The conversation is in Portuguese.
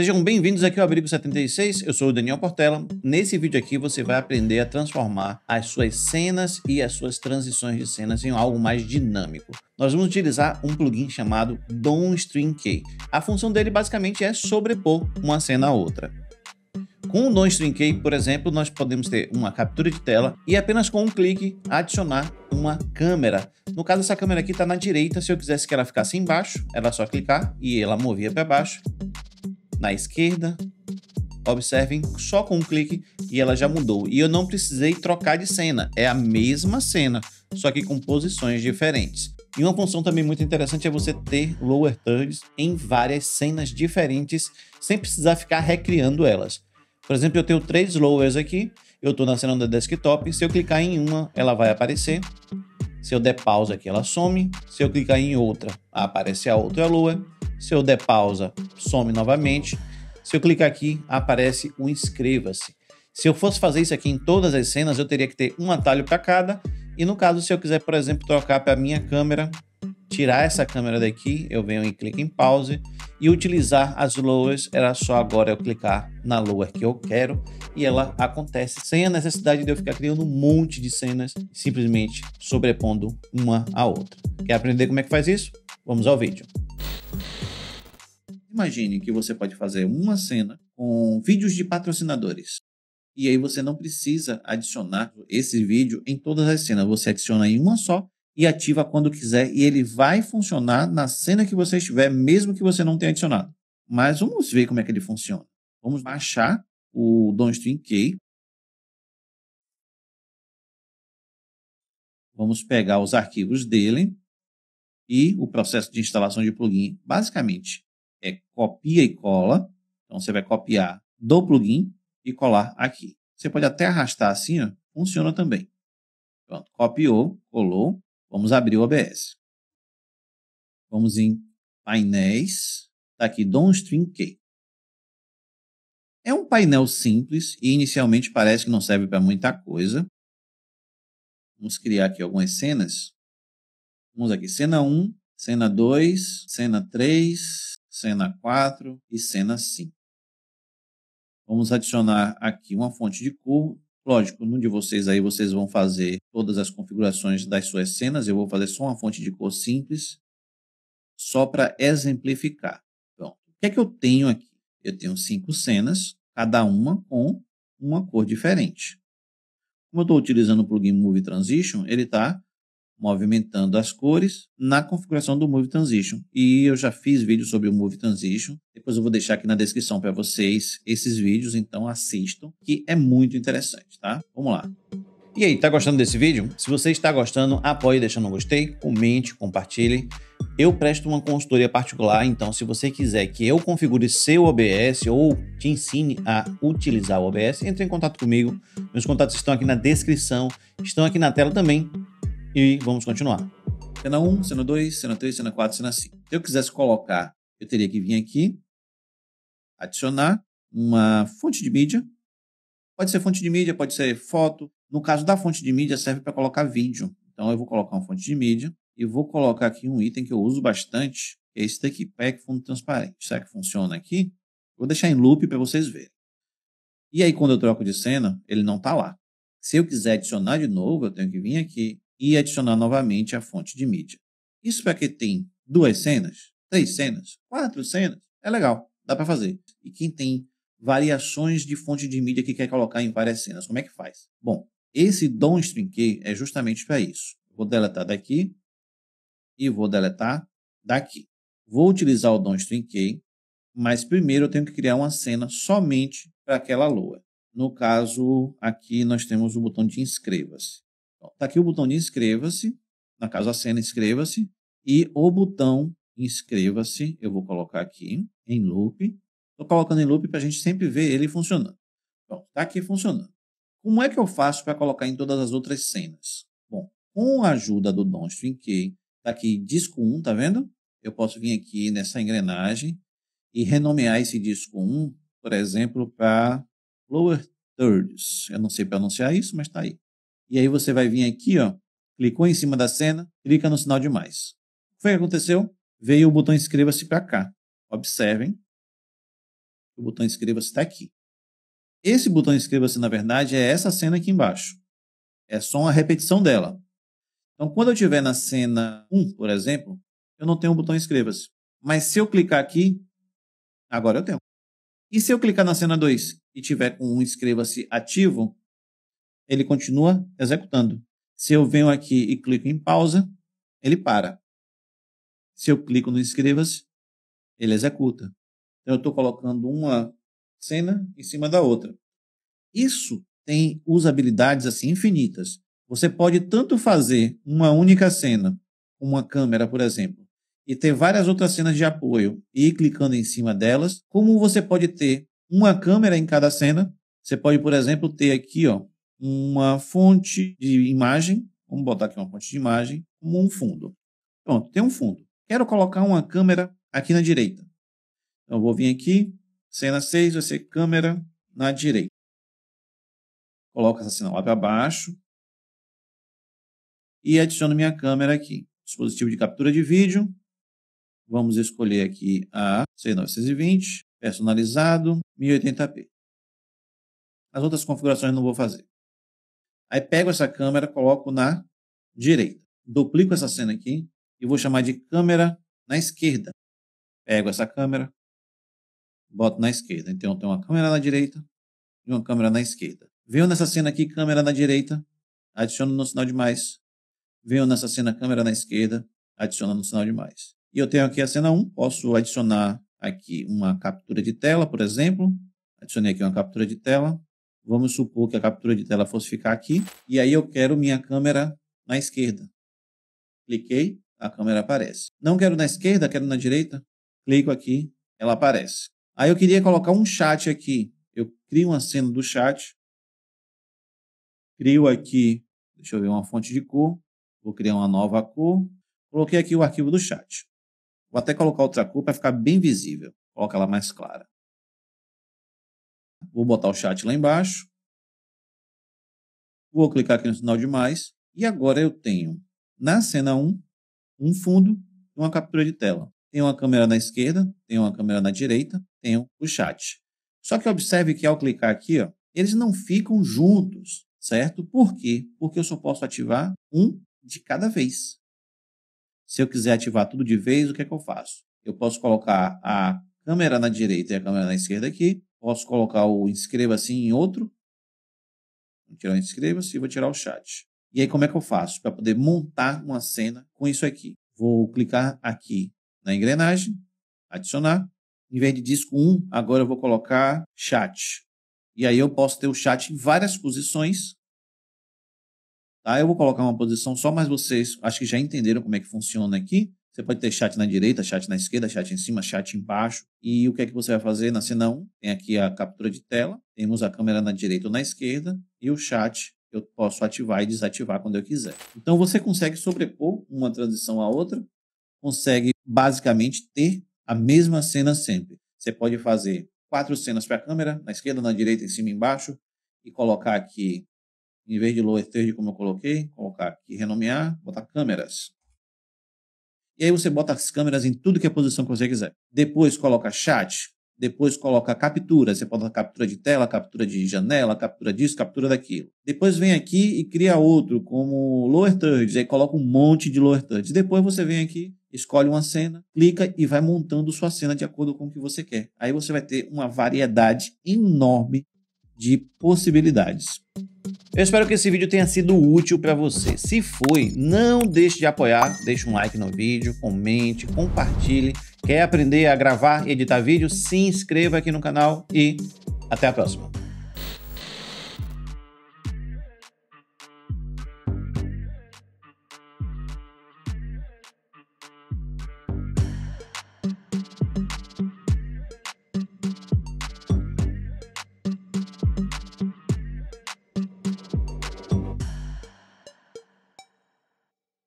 Sejam bem-vindos aqui ao Abrigo 76, eu sou o Daniel Portela. Nesse vídeo aqui você vai aprender a transformar as suas cenas e as suas transições de cenas em algo mais dinâmico. Nós vamos utilizar um plugin chamado DonStreamKey. A função dele basicamente é sobrepor uma cena a outra. Com o Don string key, por exemplo, nós podemos ter uma captura de tela e apenas com um clique adicionar uma câmera. No caso, essa câmera aqui está na direita, se eu quisesse que ela ficasse embaixo, era só clicar e ela movia para baixo na esquerda. Observem, só com um clique e ela já mudou. E eu não precisei trocar de cena, é a mesma cena, só que com posições diferentes. E uma função também muito interessante é você ter lower thirds em várias cenas diferentes, sem precisar ficar recriando elas. Por exemplo, eu tenho três lowers aqui, eu estou na cena do desktop, se eu clicar em uma, ela vai aparecer. Se eu der pausa aqui, ela some. Se eu clicar em outra, aparece a outra lower. Se eu der pausa, some novamente. Se eu clicar aqui, aparece o inscreva-se. Se eu fosse fazer isso aqui em todas as cenas, eu teria que ter um atalho para cada. E no caso, se eu quiser, por exemplo, trocar para a minha câmera, tirar essa câmera daqui, eu venho e clico em pause. E utilizar as lowers, era só agora eu clicar na lower que eu quero e ela acontece sem a necessidade de eu ficar criando um monte de cenas, simplesmente sobrepondo uma a outra. Quer aprender como é que faz isso? Vamos ao vídeo. Imagine que você pode fazer uma cena com vídeos de patrocinadores. E aí você não precisa adicionar esse vídeo em todas as cenas. Você adiciona em uma só e ativa quando quiser e ele vai funcionar na cena que você estiver, mesmo que você não tenha adicionado. Mas vamos ver como é que ele funciona. Vamos baixar o Downstream Key. Vamos pegar os arquivos dele e o processo de instalação de plugin. Basicamente, é copia e cola. Então você vai copiar do plugin e colar aqui. Você pode até arrastar assim, ó, funciona também. Pronto, copiou, colou. Vamos abrir o OBS. Vamos em painéis. Está aqui Downstream Key. É um painel simples e inicialmente parece que não serve para muita coisa. Vamos criar aqui algumas cenas. Vamos aqui, cena 1, cena 2, cena 3, cena 4 e cena 5. Vamos adicionar aqui uma fonte de cor. Lógico, num de vocês aí vocês vão fazer todas as configurações das suas cenas. Eu vou fazer só uma fonte de cor simples, só para exemplificar. Pronto. O que é que eu tenho aqui? Eu tenho cinco cenas, cada uma com uma cor diferente. Como eu estou utilizando o plugin move Transition, ele está movimentando as cores na configuração do Move Transition. E eu já fiz vídeo sobre o Move Transition. Depois eu vou deixar aqui na descrição para vocês esses vídeos, então assistam, que é muito interessante, tá? Vamos lá. E aí, tá gostando desse vídeo? Se você está gostando, apoie deixando um gostei, comente, compartilhe. Eu presto uma consultoria particular, então se você quiser que eu configure seu OBS ou te ensine a utilizar o OBS, entre em contato comigo. Meus contatos estão aqui na descrição, estão aqui na tela também e vamos continuar. Cena 1, cena 2, cena 3, cena 4, cena 5. Se eu quisesse colocar, eu teria que vir aqui, adicionar uma fonte de mídia. Pode ser fonte de mídia, pode ser foto. No caso da fonte de mídia, serve para colocar vídeo. Então, eu vou colocar uma fonte de mídia e vou colocar aqui um item que eu uso bastante, que é esse daqui, pack fundo transparente. Será que funciona aqui? Vou deixar em loop para vocês verem. E aí, quando eu troco de cena, ele não está lá. Se eu quiser adicionar de novo, eu tenho que vir aqui, e adicionar novamente a fonte de mídia. Isso para quem tem duas cenas, três cenas, quatro cenas, é legal, dá para fazer. E quem tem variações de fonte de mídia que quer colocar em várias cenas, como é que faz? Bom, esse dom string é justamente para isso. Vou deletar daqui e vou deletar daqui. Vou utilizar o dom string mas primeiro eu tenho que criar uma cena somente para aquela loa. No caso, aqui nós temos o botão de inscreva-se. Está aqui o botão de inscreva-se, na casa cena inscreva-se, e o botão inscreva-se, eu vou colocar aqui em loop. Estou colocando em loop para a gente sempre ver ele funcionando. Pronto, está aqui funcionando. Como é que eu faço para colocar em todas as outras cenas? Bom, com a ajuda do Downstream Key, está aqui disco 1, tá vendo? Eu posso vir aqui nessa engrenagem e renomear esse disco 1, por exemplo, para Lower Thirds. Eu não sei pronunciar isso, mas está aí. E aí você vai vir aqui, ó, clicou em cima da cena, clica no sinal de mais. O que foi que aconteceu? Veio o botão inscreva-se para cá. Observem. O botão inscreva-se está aqui. Esse botão inscreva-se, na verdade, é essa cena aqui embaixo. É só uma repetição dela. Então, quando eu estiver na cena 1, por exemplo, eu não tenho o botão inscreva-se. Mas se eu clicar aqui, agora eu tenho. E se eu clicar na cena 2 e tiver com um inscreva-se ativo, ele continua executando. Se eu venho aqui e clico em pausa, ele para. Se eu clico no inscreva-se, ele executa. Então, eu estou colocando uma cena em cima da outra. Isso tem usabilidades assim infinitas. Você pode tanto fazer uma única cena, uma câmera, por exemplo, e ter várias outras cenas de apoio e ir clicando em cima delas, como você pode ter uma câmera em cada cena. Você pode, por exemplo, ter aqui ó, uma fonte de imagem, vamos botar aqui uma fonte de imagem, como um fundo. Pronto, tem um fundo. Quero colocar uma câmera aqui na direita. Então, vou vir aqui, cena 6 vai ser câmera na direita. Coloco essa cena lá para baixo e adiciono minha câmera aqui. Dispositivo de captura de vídeo. Vamos escolher aqui a C920, personalizado, 1080p. As outras configurações não vou fazer. Aí pego essa câmera, coloco na direita. Duplico essa cena aqui e vou chamar de câmera na esquerda. Pego essa câmera, boto na esquerda. Então tenho uma câmera na direita e uma câmera na esquerda. Venho nessa cena aqui, câmera na direita, adiciono no sinal de mais. Venho nessa cena, câmera na esquerda, adiciono no sinal de mais. E eu tenho aqui a cena 1, posso adicionar aqui uma captura de tela, por exemplo. Adicionei aqui uma captura de tela. Vamos supor que a captura de tela fosse ficar aqui, e aí eu quero minha câmera na esquerda. Cliquei, a câmera aparece. Não quero na esquerda, quero na direita. Clico aqui, ela aparece. Aí eu queria colocar um chat aqui. Eu crio uma cena do chat. Crio aqui, deixa eu ver, uma fonte de cor. Vou criar uma nova cor. Coloquei aqui o arquivo do chat. Vou até colocar outra cor para ficar bem visível. Coloca ela mais clara. Vou botar o chat lá embaixo. Vou clicar aqui no sinal de mais. E agora eu tenho, na cena 1, um fundo e uma captura de tela. Tenho uma câmera na esquerda, tenho uma câmera na direita, tenho o chat. Só que observe que ao clicar aqui, ó, eles não ficam juntos, certo? Por quê? Porque eu só posso ativar um de cada vez. Se eu quiser ativar tudo de vez, o que é que eu faço? Eu posso colocar a câmera na direita e a câmera na esquerda aqui. Posso colocar o inscreva-se assim em outro. Vou tirar o inscreva-se e vou tirar o chat. E aí, como é que eu faço para poder montar uma cena com isso aqui? Vou clicar aqui na engrenagem, adicionar. Em vez de disco 1, agora eu vou colocar chat. E aí eu posso ter o chat em várias posições. Tá? Eu vou colocar uma posição só, mas vocês acho que já entenderam como é que funciona aqui. Você pode ter chat na direita, chat na esquerda, chat em cima, chat embaixo. E o que é que você vai fazer na cena 1? Tem aqui a captura de tela, temos a câmera na direita ou na esquerda e o chat eu posso ativar e desativar quando eu quiser. Então você consegue sobrepor uma transição à outra, consegue basicamente ter a mesma cena sempre. Você pode fazer quatro cenas para a câmera, na esquerda, na direita, em cima e embaixo, e colocar aqui, em vez de lower third como eu coloquei, colocar aqui renomear, botar câmeras. E aí você bota as câmeras em tudo que é posição que você quiser. Depois coloca chat, depois coloca captura, você pode captura de tela, captura de janela, captura disso, captura daquilo. Depois vem aqui e cria outro, como lower thirds, aí coloca um monte de lower thirds. Depois você vem aqui, escolhe uma cena, clica e vai montando sua cena de acordo com o que você quer. Aí você vai ter uma variedade enorme de possibilidades. Eu espero que esse vídeo tenha sido útil para você. Se foi, não deixe de apoiar, deixe um like no vídeo, comente, compartilhe. Quer aprender a gravar e editar vídeo? Se inscreva aqui no canal e até a próxima.